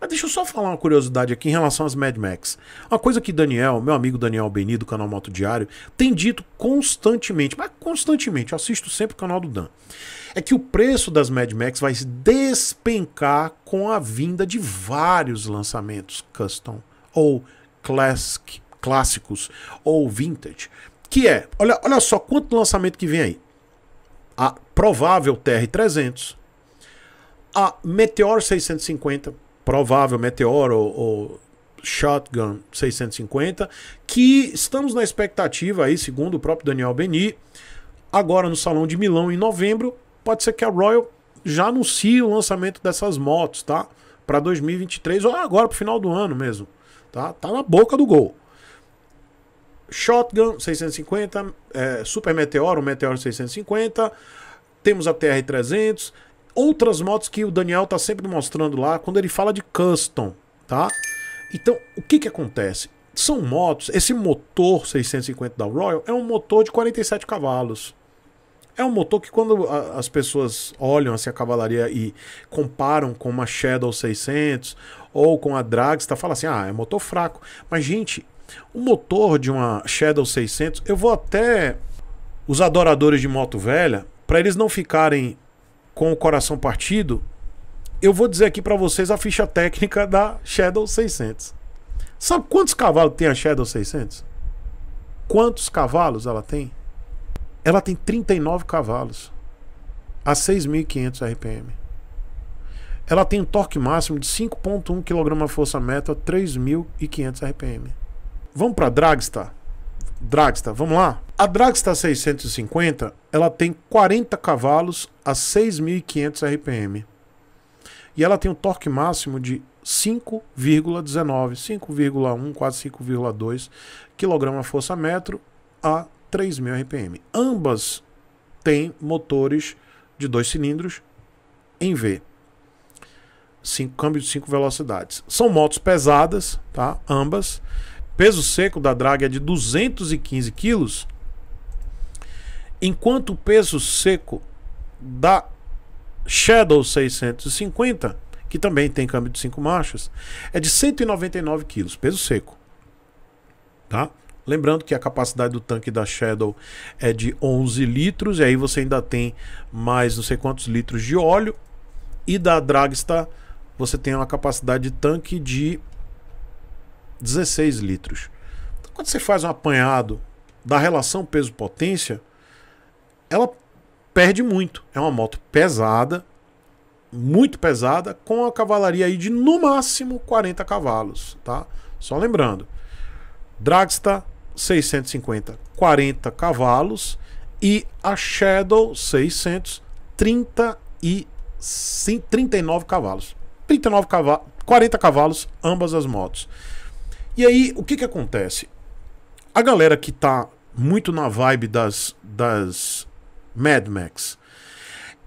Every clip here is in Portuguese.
Mas deixa eu só falar uma curiosidade aqui em relação às Mad Max. Uma coisa que Daniel, meu amigo Daniel Beni, do canal Moto Diário, tem dito constantemente, mas constantemente, eu assisto sempre o canal do Dan, é que o preço das Mad Max vai despencar com a vinda de vários lançamentos custom ou classic, clássicos ou vintage. Que é, olha, olha só quanto lançamento que vem aí. A provável TR-300, a Meteor 650, provável Meteor ou, ou Shotgun 650, que estamos na expectativa aí, segundo o próprio Daniel Beni, agora no Salão de Milão em novembro, pode ser que a Royal já anuncie o lançamento dessas motos, tá? Para 2023 ou agora para o final do ano mesmo, tá? Tá na boca do gol. Shotgun 650, é, Super Meteor, o Meteor 650, temos a TR300, outras motos que o Daniel tá sempre mostrando lá quando ele fala de custom, tá? Então, o que que acontece? São motos, esse motor 650 da Royal é um motor de 47 cavalos. É um motor que quando a, as pessoas olham assim a cavalaria e comparam com uma Shadow 600 ou com a Dragster, fala assim: "Ah, é motor fraco". Mas gente, o motor de uma Shadow 600, eu vou até os adoradores de moto velha, para eles não ficarem com o coração partido, eu vou dizer aqui para vocês a ficha técnica da Shadow 600. Sabe quantos cavalos tem a Shadow 600? Quantos cavalos ela tem? Ela tem 39 cavalos a 6.500 RPM. Ela tem um torque máximo de 5.1 kgfm, 3.500 RPM. Vamos para Dragstar. Dragstar, vamos lá? A Dragstar tá 650, ela tem 40 cavalos a 6.500 RPM. E ela tem um torque máximo de 5,19, 5,1, quase 5,2 kgfm metro a 3.000 RPM. Ambas têm motores de dois cilindros em V. Cinco, câmbio de cinco velocidades. São motos pesadas, tá? Ambas. Peso seco da Drag é de 215 quilos enquanto o peso seco da Shadow 650, que também tem câmbio de 5 marchas, é de 199 kg, peso seco. Tá? Lembrando que a capacidade do tanque da Shadow é de 11 litros, e aí você ainda tem mais não sei quantos litros de óleo. E da Dragsta você tem uma capacidade de tanque de 16 litros. Então, quando você faz um apanhado da relação peso-potência, ela perde muito. É uma moto pesada, muito pesada, com a cavalaria aí de no máximo 40 cavalos, tá? Só lembrando. Dragster 650, 40 cavalos e a Shadow 600, 30 e 39 cavalos. 39 cavalos, 40 cavalos ambas as motos. E aí, o que que acontece? A galera que tá muito na vibe das das Mad Max.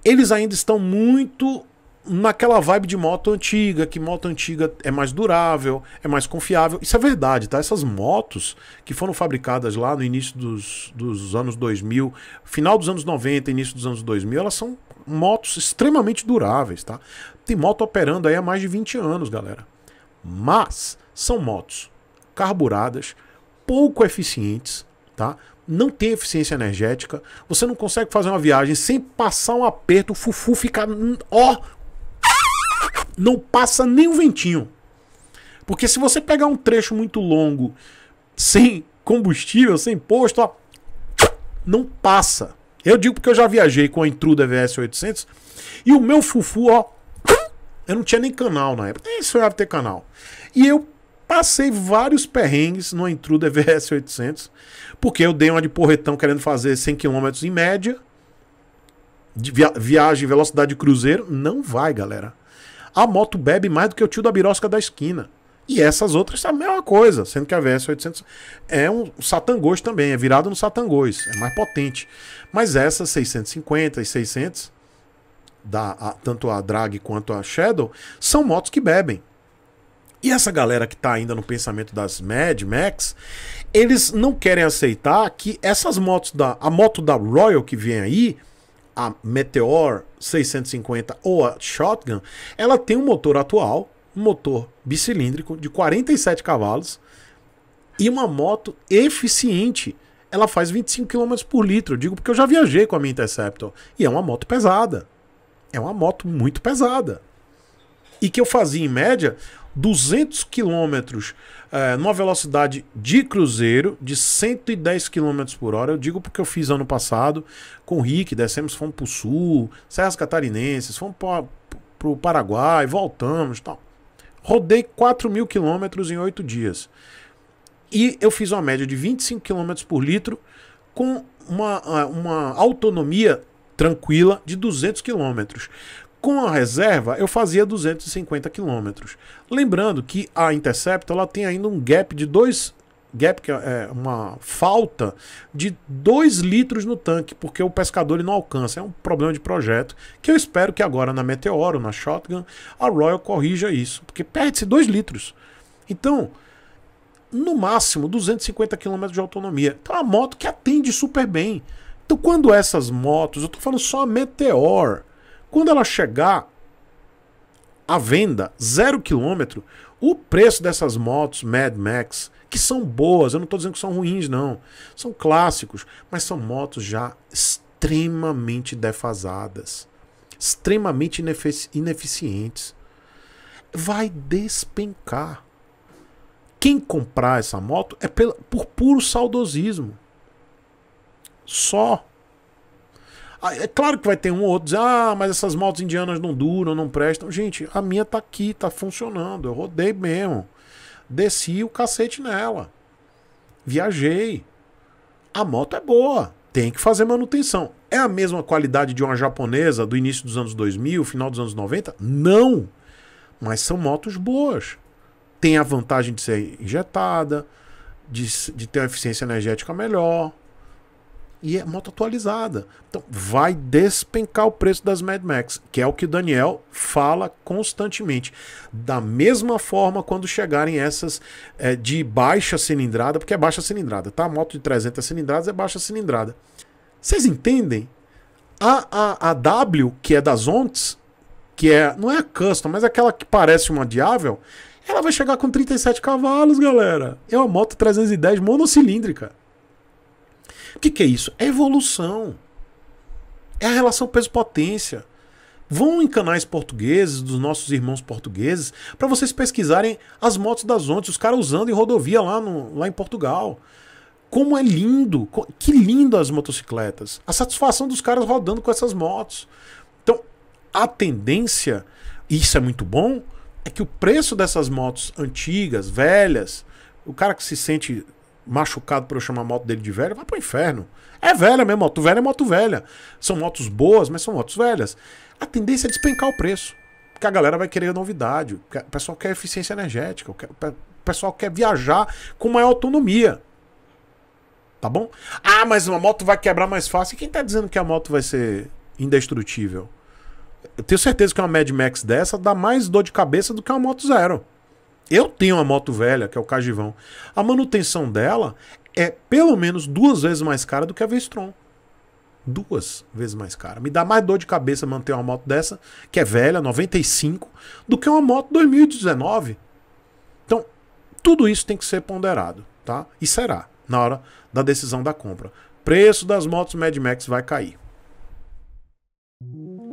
Eles ainda estão muito naquela vibe de moto antiga, que moto antiga é mais durável, é mais confiável. Isso é verdade, tá? Essas motos que foram fabricadas lá no início dos, dos anos 2000, final dos anos 90, início dos anos 2000, elas são motos extremamente duráveis, tá? Tem moto operando aí há mais de 20 anos, galera. Mas são motos carburadas, pouco eficientes, tá? não tem eficiência energética, você não consegue fazer uma viagem sem passar um aperto, o fufu fica ó, não passa nem um ventinho. Porque se você pegar um trecho muito longo sem combustível, sem posto, ó, não passa. Eu digo porque eu já viajei com a Intruda VS 800 e o meu fufu, ó, eu não tinha nem canal na época. Nem isso eu ter canal. E eu Passei vários perrengues no Intruder VS 800, porque eu dei uma de porretão querendo fazer 100 km em média, de via viagem, velocidade de cruzeiro. Não vai, galera. A moto bebe mais do que o tio da birosca da esquina. E essas outras são a mesma coisa, sendo que a VS 800 é um satangôs também, é virado no satangôs, é mais potente. Mas essas 650 e 600, da, a, tanto a Drag quanto a Shadow, são motos que bebem. E essa galera que tá ainda no pensamento das Mad Max, eles não querem aceitar que essas motos da a moto da Royal que vem aí, a Meteor 650 ou a Shotgun, ela tem um motor atual, um motor bicilíndrico de 47 cavalos e uma moto eficiente. Ela faz 25 km por litro. Eu digo porque eu já viajei com a minha Interceptor. E é uma moto pesada. É uma moto muito pesada. E que eu fazia em média 200 quilômetros é, numa velocidade de cruzeiro de 110 km por hora. Eu digo porque eu fiz ano passado com o Rick, descemos, fomos para o sul, Serras Catarinenses, fomos para o Paraguai, voltamos tal. Rodei 4 mil quilômetros em 8 dias. E eu fiz uma média de 25 km por litro com uma, eh, uma autonomia tranquila de 200 quilômetros. Com a reserva, eu fazia 250 quilômetros. Lembrando que a Intercept ela tem ainda um gap de dois gap, que é, é uma falta de 2 litros no tanque, porque o pescador ele não alcança. É um problema de projeto que eu espero que agora na Meteoro, na Shotgun, a Royal corrija isso, porque perde-se 2 litros. Então, no máximo 250 km de autonomia. Então, é uma moto que atende super bem. Então, quando essas motos, eu estou falando só a Meteor, quando ela chegar à venda, zero quilômetro, o preço dessas motos Mad Max, que são boas, eu não estou dizendo que são ruins, não. São clássicos, mas são motos já extremamente defasadas, extremamente inefici ineficientes. Vai despencar. Quem comprar essa moto é por puro saudosismo. Só ah, é claro que vai ter um ou outro dizer, ah, mas essas motos indianas não duram, não prestam. Gente, a minha tá aqui, tá funcionando. Eu rodei mesmo. Desci o cacete nela. Viajei. A moto é boa. Tem que fazer manutenção. É a mesma qualidade de uma japonesa do início dos anos 2000, final dos anos 90? Não. Mas são motos boas. Tem a vantagem de ser injetada, de, de ter uma eficiência energética melhor e é moto atualizada. Então vai despencar o preço das Mad Max, que é o que o Daniel fala constantemente. Da mesma forma quando chegarem essas é, de baixa cilindrada, porque é baixa cilindrada, tá? moto de 300 cilindradas é baixa cilindrada. Vocês entendem? A, a, a W, que é das Ontes, que é, não é a custom, mas é aquela que parece uma diável, ela vai chegar com 37 cavalos, galera. É uma moto 310 monocilíndrica. O que, que é isso? É evolução. É a relação peso-potência. Vão em canais portugueses, dos nossos irmãos portugueses, para vocês pesquisarem as motos das ondas, os caras usando em rodovia lá, no, lá em Portugal. Como é lindo, que lindo as motocicletas. A satisfação dos caras rodando com essas motos. Então, a tendência, e isso é muito bom, é que o preço dessas motos antigas, velhas, o cara que se sente machucado por eu chamar a moto dele de velha, vai pro inferno. É velha mesmo, moto velha é moto velha. São motos boas, mas são motos velhas. A tendência é despencar o preço. Porque a galera vai querer novidade. O pessoal quer eficiência energética. O pessoal quer viajar com maior autonomia. Tá bom? Ah, mas uma moto vai quebrar mais fácil. E quem tá dizendo que a moto vai ser indestrutível? Eu tenho certeza que uma Mad Max dessa dá mais dor de cabeça do que uma moto zero. Eu tenho uma moto velha, que é o Cajivão. A manutenção dela é pelo menos duas vezes mais cara do que a Vestron. Duas vezes mais cara. Me dá mais dor de cabeça manter uma moto dessa, que é velha, 95, do que uma moto 2019. Então, tudo isso tem que ser ponderado, tá? E será, na hora da decisão da compra. Preço das motos Mad Max vai cair.